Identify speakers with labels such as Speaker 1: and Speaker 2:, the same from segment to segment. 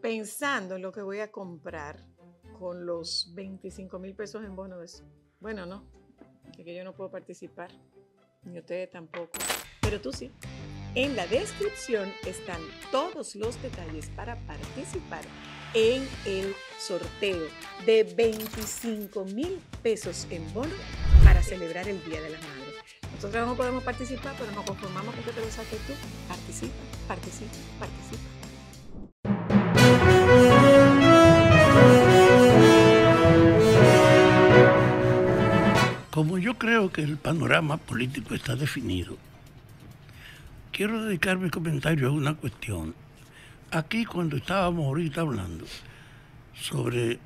Speaker 1: pensando en lo que voy a comprar con los 25 mil pesos en bono Bueno, no, que yo no puedo participar, ni ustedes tampoco, pero tú sí. En la descripción están todos los detalles para participar en el sorteo de 25 mil pesos en bono para celebrar el Día de las Madres. Nosotros no podemos participar, pero nos conformamos con que te lo saques tú. Participa, participa, participa. Como yo creo que el panorama político está definido, quiero dedicar mi comentario a una cuestión. Aquí cuando estábamos ahorita hablando sobre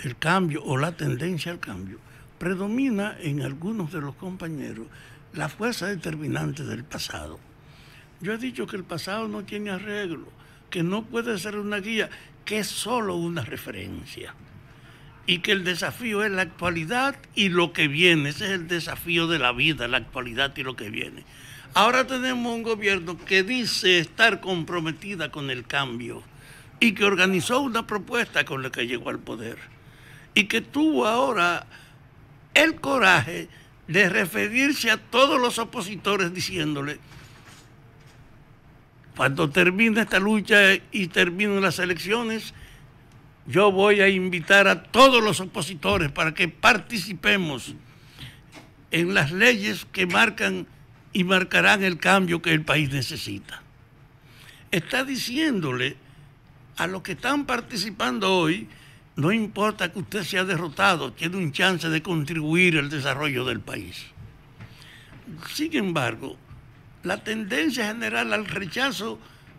Speaker 1: el cambio o la tendencia al cambio, predomina en algunos de los compañeros la fuerza determinante del pasado. Yo he dicho que el pasado no tiene arreglo, que no puede ser una guía, que es solo una referencia y que el desafío es la actualidad y lo que viene. Ese es el desafío de la vida, la actualidad y lo que viene. Ahora tenemos un gobierno que dice estar comprometida con el cambio y que organizó una propuesta con la que llegó al poder y que tuvo ahora el coraje de referirse a todos los opositores diciéndole, cuando termine esta lucha y terminen las elecciones, yo voy a invitar a todos los opositores para que participemos en las leyes que marcan y marcarán el cambio que el país necesita. Está diciéndole a los que están participando hoy, no importa que usted sea derrotado, tiene un chance de contribuir al desarrollo del país. Sin embargo, la tendencia general al rechazo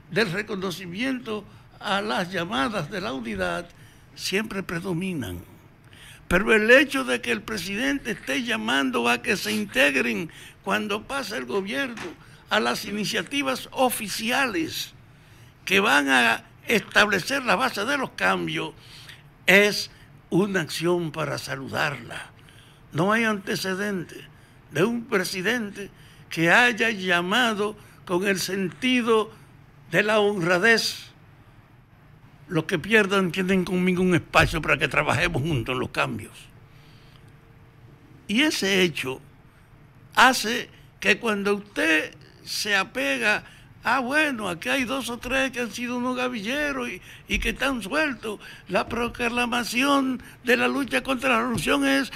Speaker 1: del reconocimiento a las llamadas de la unidad siempre predominan. Pero el hecho de que el presidente esté llamando a que se integren cuando pasa el gobierno a las iniciativas oficiales que van a establecer la base de los cambios es una acción para saludarla. No hay antecedente de un presidente que haya llamado con el sentido de la honradez los que pierdan tienen conmigo un espacio para que trabajemos juntos en los cambios. Y ese hecho hace que cuando usted se apega, ah, bueno, aquí hay dos o tres que han sido unos gavilleros y, y que están sueltos, la proclamación de la lucha contra la revolución es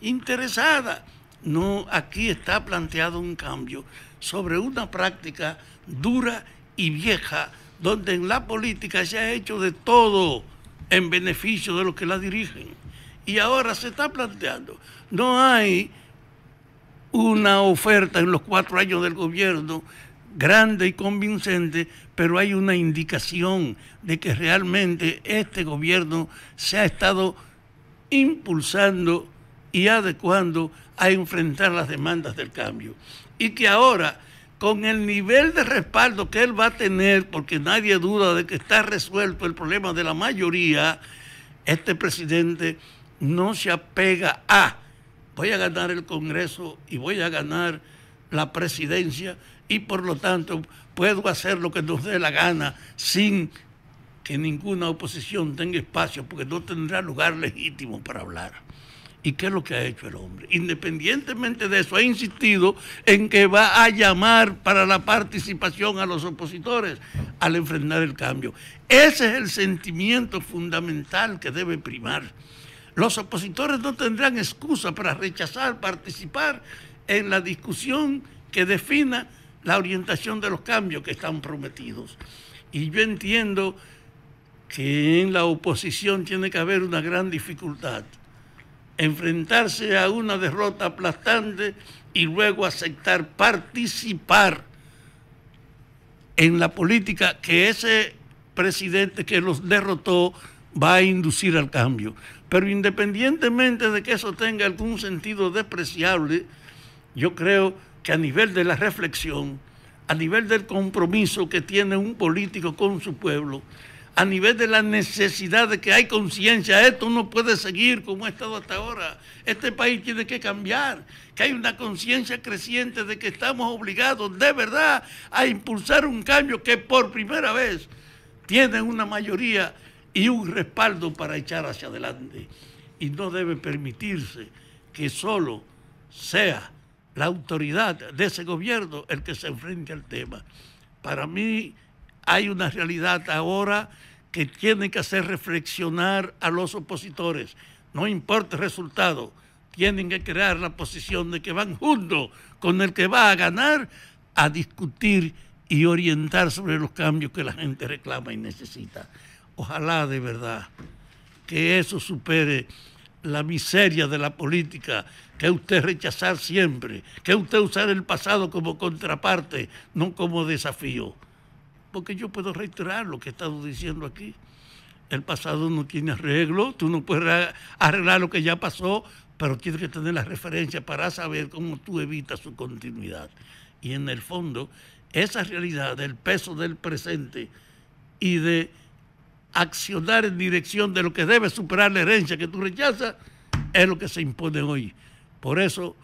Speaker 1: interesada. No, aquí está planteado un cambio sobre una práctica dura y vieja donde en la política se ha hecho de todo en beneficio de los que la dirigen. Y ahora se está planteando, no hay una oferta en los cuatro años del gobierno grande y convincente, pero hay una indicación de que realmente este gobierno se ha estado impulsando y adecuando a enfrentar las demandas del cambio. Y que ahora con el nivel de respaldo que él va a tener, porque nadie duda de que está resuelto el problema de la mayoría, este presidente no se apega a, voy a ganar el Congreso y voy a ganar la presidencia y por lo tanto puedo hacer lo que nos dé la gana sin que ninguna oposición tenga espacio, porque no tendrá lugar legítimo para hablar. ¿Y qué es lo que ha hecho el hombre? Independientemente de eso, ha insistido en que va a llamar para la participación a los opositores al enfrentar el cambio. Ese es el sentimiento fundamental que debe primar. Los opositores no tendrán excusa para rechazar participar en la discusión que defina la orientación de los cambios que están prometidos. Y yo entiendo que en la oposición tiene que haber una gran dificultad enfrentarse a una derrota aplastante y luego aceptar participar en la política que ese presidente que los derrotó va a inducir al cambio. Pero independientemente de que eso tenga algún sentido despreciable, yo creo que a nivel de la reflexión, a nivel del compromiso que tiene un político con su pueblo, a nivel de la necesidad de que hay conciencia. Esto no puede seguir como ha estado hasta ahora. Este país tiene que cambiar, que hay una conciencia creciente de que estamos obligados de verdad a impulsar un cambio que por primera vez tiene una mayoría y un respaldo para echar hacia adelante. Y no debe permitirse que solo sea la autoridad de ese gobierno el que se enfrente al tema. Para mí, hay una realidad ahora que tiene que hacer reflexionar a los opositores. No importa el resultado, tienen que crear la posición de que van juntos con el que va a ganar a discutir y orientar sobre los cambios que la gente reclama y necesita. Ojalá de verdad que eso supere la miseria de la política, que usted rechazar siempre, que usted usar el pasado como contraparte, no como desafío que yo puedo reiterar lo que he estado diciendo aquí. El pasado no tiene arreglo, tú no puedes arreglar lo que ya pasó, pero tienes que tener la referencia para saber cómo tú evitas su continuidad. Y en el fondo, esa realidad del peso del presente y de accionar en dirección de lo que debe superar la herencia que tú rechazas, es lo que se impone hoy. Por eso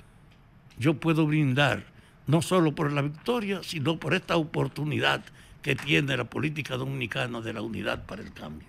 Speaker 1: yo puedo brindar, no solo por la victoria, sino por esta oportunidad que tiene la política dominicana de la unidad para el cambio.